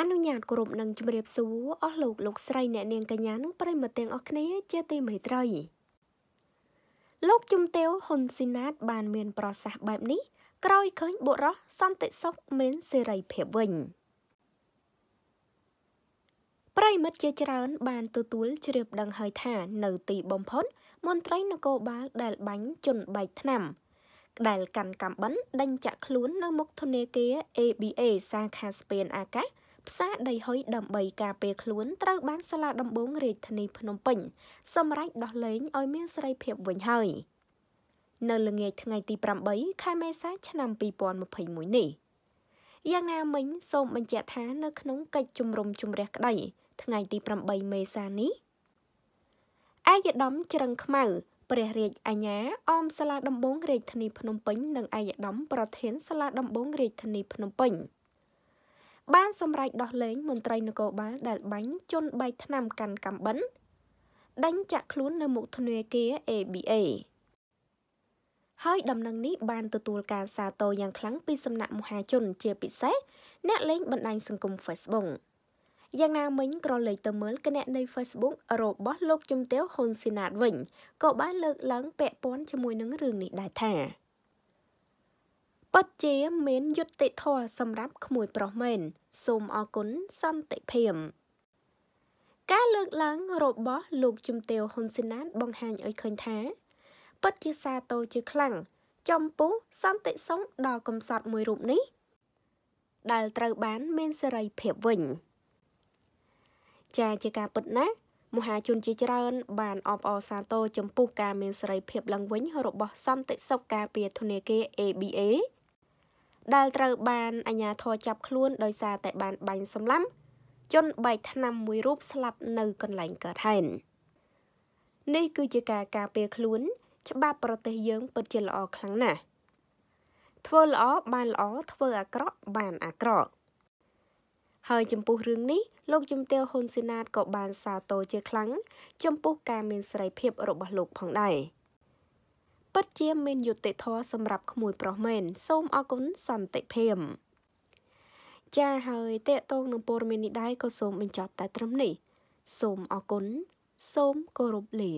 អនុញ្ញាតគោរពនិងជម្រាបសួរអស់លោកលោកស្រីអ្នកនាងកញ្ញានិងប្រិមត្តទាំងអស់គ្នាជាទីមេត្រីលោកជុំទាវហ៊ុនស៊ីណាត បានមានប្រសាសន៍បែបនេះ ក្រោយឃើញបុរសសន្តិសុខមានសេរីភាពវិញប្រិមិត្តជាច្រើនបានទទួលជ្រាបដឹងហើយថា នៅទីបំផុតមន្ត្រីនគរបាលដែលបាញ់ជនបែកឆ្នាំដែលកាន់កំបិនដេញចាក់ខ្លួននៅមុខធនាគារ ABA សាខាស្ពានអាកាសផ្សារដីហុយដើម្បីការពារខ្លួនត្រូវបានសាលាដំបងរាជធានីភ្នំពេញសម្រេចដោះលែងឲ្យមានសេរីភាពវិញហើយនៅល្ងាចថ្ងៃទី8ខែមេសា ឆ្នាំ2021នេះយ៉ាងណាមិញសូមបញ្ជាក់ថានៅ ក្នុងកិច្ចជំរំជម្រះក្តីថ្ងៃទី8មេសានេះអាយដាមច្រឹងខ្មៅ ព្រះរាជអាជ្ញាអមសាលាដំបងរាជធានីភ្នំពេញនិងអាយដាមប្រធានសាលាដំបងរាជធានីភ្នំពេញបានសម្រេចដោះលែងមន្ត្រីនគរបាលដែលបាញ់ជនបែកថ្នាំកាន់កាំបិនដេញចាក់ខ្លួននៅមុខធនាគារ ABA ហើយដំណឹងនេះបានទទួលការសាទរយ៉ាងខ្លាំងពីសំណាក់មហាជនជាពិសេសអ្នកលេងបណ្ដាញសង្គម Facebook យ៉ាងណាមិញក៏លេចទៅមើលគណនី Facebook របស់លោកជំទាវហ៊ុនស៊ីណាតវិញក៏បានលើកឡើងពាក់ព័ន្ធជាមួយនឹងរឿងនេះដែរថាពិតជាមានយុត្តិធម៌សម្រាប់ក្មួយប្រុសមែនសូមអរគុណសន្តិភាពការលើកឡើងរបស់លោកជំទាវហ៊ុនស៊ីណាតបង្ហាញឲ្យឃើញថាពិតជាសាទរជាខ្លាំងចំពោះសន្តិសុខដ៏កំសត់មួយរូបនេះ ដែលត្រូវបានមានសេរីភាពវិញ ចាជាការពិតណាស់មហាជនជាច្រើនបានអបអរសាទរចំពោះការមានសេរីភាពឡើងវិញរបស់សន្តិសុខការពារធនាគារ ABA ដែលត្រូវ បានអាជ្ញាធរចាប់ខ្លួនដោយសារតែ បានបាញ់សម្លាប់ជនបែកថ្នាំមួយរូបស្លាប់នៅកន្លែងកើតហេតុនេះគឺជាការការពារខ្លួនច្បាប់ប្រទេសយើងពិតជាល្អខ្លាំងណាស់ធ្វើល្អបានល្អធ្វើអាក្រក់បានអាក្រក់ហើយចំពោះរឿងនេះលោកជំទាវហ៊ុនស៊ីណាតក៏បានសាទរជាខ្លាំងចំពោះការមានសេរីភាពរបស់លោកផងដែរ។ពិតជាមានយុត្តិធម៌សម្រាប់ក្មួយប្រុសមែន សូមអរគុណសន្តិភាពចា៎ហើយតេតងនឹងព័ត៌មាននេះដែរក៏សូមបញ្ចប់តែ ត្រឹមនេះ សូមអរគុណសូមគោរពលា